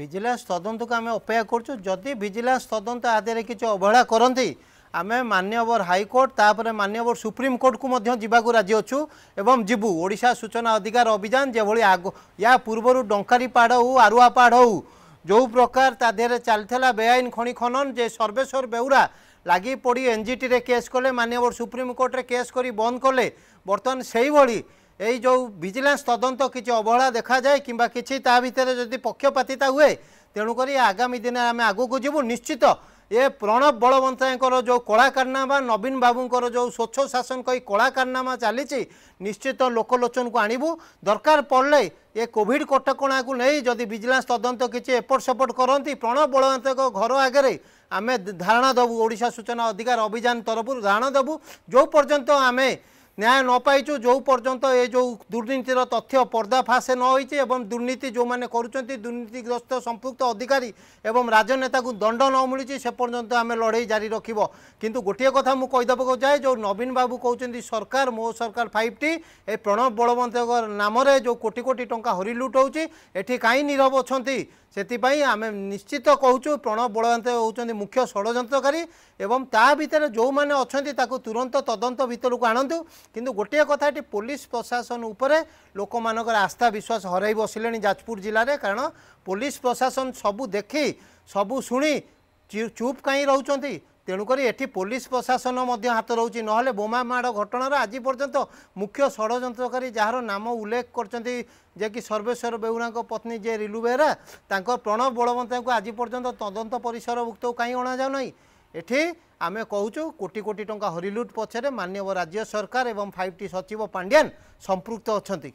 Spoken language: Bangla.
ଭିଜିଲାନ୍ସ ତଦନ୍ତକୁ ଆମେ ଅପେକ୍ଷା କରୁଛୁ ଯଦି ଭିଜିଲାନ୍ସ ତଦନ୍ତ ଆଦିରେ କିଛି ଅବହେଳା କରନ୍ତି ଆମେ ମାନ୍ୟବର ହାଇକୋର୍ଟ ତାପରେ ମାନ୍ୟବର ସୁପ୍ରିମକୋର୍ଟକୁ ମଧ୍ୟ ଯିବାକୁ ରାଜି ଅଛୁ ଏବଂ ଯିବୁ ଓଡ଼ିଶା ସୂଚନା ଅଧିକାର ଅଭିଯାନ ଯେଭଳି ଆଗ ୟା ପୂର୍ବରୁ ଡଙ୍କାରୀପାଡ଼ ହଉ ଆରୁଆପାଡ଼ ହଉ ଯେଉଁ ପ୍ରକାର ତା ଦେହରେ ଚାଲିଥିଲା ବେଆଇନ ଖଣି ଖନନ ଯେ ସର୍ବେଶ୍ୱର ବେଉରା ଲାଗି ପଡ଼ି ଏନ୍ଜିଟିରେ କେସ୍ କଲେ ମାନ୍ୟବର ସୁପ୍ରିମକୋର୍ଟରେ କେସ୍ କରି ବନ୍ଦ କଲେ ବର୍ତ୍ତମାନ ସେଇଭଳି এই যে ভিজিলান্স তদন্ত কিছু অবহেলা দেখা যায় কিংবা কিছু তা ভিতরে যদি পক্ষপাতিতা হুয়ে তেণুকরি আগামী দিনে আমি আগুক যাবু নিশ্চিত এ প্রণব বলবন্তায়ঙ্কর যে কলা কারনামা নবীন বাবুঙ্কর যে স্বচ্ছ শাসন কই কলা কারনামা চালিছি নিশ্চিত লোকলোচনকু আনিবু দরকার পড়লে এ কোভিড কটকণাকু নেই যদি ভিজিলান্স তদন্ত কিছু এপট সেপট করতে প্রণব বলবন্তায়ঙ্ক ঘর আগে আমি ধারণা দেবু ওড়শা সূচনা অধিকার অভিযান তরফ ধারণা দেবু যে পর্যন্ত আমি ନ୍ୟାୟ ନ ପାଇଛୁ ଯେଉଁ ପର୍ଯ୍ୟନ୍ତ ଏ ଯେଉଁ ଦୁର୍ନୀତିର ତଥ୍ୟ ପର୍ଦ୍ଦାଫାଶ ନ ହୋଇଛି ଏବଂ ଦୁର୍ନୀତି ଯେଉଁମାନେ କରୁଛନ୍ତି ଦୁର୍ନୀତିଗ୍ରସ୍ତ ସମ୍ପୃକ୍ତ ଅଧିକାରୀ ଏବଂ ରାଜନେତାକୁ ଦଣ୍ଡ ନ ମିଳୁଛି ସେ ପର୍ଯ୍ୟନ୍ତ ଆମେ ଲଢ଼େଇ ଜାରି ରଖିବ କିନ୍ତୁ ଗୋଟିଏ କଥା ମୁଁ କହିଦେବାକୁ ଯାଏ ଯେଉଁ ନବୀନ ବାବୁ କହୁଛନ୍ତି ସରକାର ମୋ ସରକାର ଫାଇଭ୍ ଟି ଏ ପ୍ରଣବ ବଳବନ୍ତଙ୍କ ନାମରେ ଯେଉଁ କୋଟି କୋଟି ଟଙ୍କା ହରିଲୁଟ ହେଉଛି ଏଠି କାହିଁ ନିରବ ଅଛନ୍ତି ସେଥିପାଇଁ ଆମେ ନିଶ୍ଚିତ କହୁଛୁ ପ୍ରଣବ ବଳବନ୍ତ ହେଉଛନ୍ତି ମୁଖ୍ୟ ଷଡ଼ଯନ୍ତ୍ରକାରୀ ଏବଂ ତା ଭିତରେ ଯେଉଁମାନେ ଅଛନ୍ତି ତାକୁ ତୁରନ୍ତ ତଦନ୍ତ ଭିତରକୁ ଆଣନ୍ତୁ କିନ୍ତୁ ଗୋଟିଏ କଥା ଏଠି ପୋଲିସ ପ୍ରଶାସନ ଉପରେ ଲୋକମାନଙ୍କର ଆସ୍ଥା ବିଶ୍ୱାସ ହରାଇ ବସିଲେଣି ଯାଜପୁର ଜିଲ୍ଲାରେ କାରଣ ପୋଲିସ ପ୍ରଶାସନ ସବୁ ଦେଖି ସବୁ ଶୁଣି ଚୁପ୍ କାହିଁ ରହୁଛନ୍ତି ତେଣୁକରି ଏଠି ପୋଲିସ ପ୍ରଶାସନ ମଧ୍ୟ ହାତ ରହୁଛି ନହେଲେ ବୋମା ମାଡ଼ ଘଟଣାର ଆଜି ପର୍ଯ୍ୟନ୍ତ ମୁଖ୍ୟ ଷଡ଼ଯନ୍ତ୍ରକାରୀ ଯାହାର ନାମ ଉଲ୍ଲେଖ କରିଛନ୍ତି ଯିଏକି ସର୍ବେଶ୍ୱର ବେହୁରାଙ୍କ ପତ୍ନୀ ଯିଏ ରିଲୁ ବେହେରା ତାଙ୍କ ପ୍ରଣବ ବଳବନ୍ତଙ୍କୁ ଆଜି ପର୍ଯ୍ୟନ୍ତ ତଦନ୍ତ ପରିସରଭୁକ୍ତକୁ କାହିଁ ଅଣାଯାଉନାହିଁ এটি আমি কুচু কোটি কোটি টঙ্কা হরিলুট পছরে মাননীয় রাজ্য সরকার এবং ফাইভ টি সচিব পাণ্ডিয়ান সম্পৃক্ত অনেক